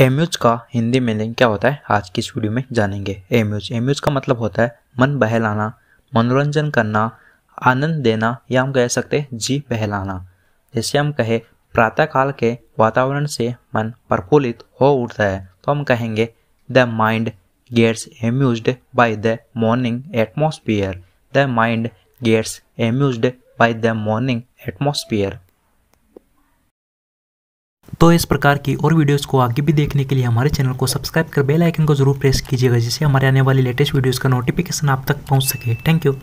amuse का Hindi meaning क्या होता है आज की इस वीडियो में जानेंगे एम्यूज एम्यूज का मतलब होता है मन बहलाना मनोरंजन करना आनंद देना या हम कह सकते हैं जी बहलाना जैसे हम कहें प्रातःकाल के वातावरण से मन प्रफुल्लित हो उठता है तो हम कहेंगे the mind gets amuse by the morning atmosphere the mind gets amuse by the morning atmosphere तो इस प्रकार की और वीडियोस को आगे भी देखने के लिए हमारे चैनल को सब्सक्राइब कर बेल आइकन को जरूर प्रेस कीजिएगा जिससे हमारे आने वाली लेटेस्ट वीडियोस का नोटिफिकेशन आप तक पहुंच सके थैंक यू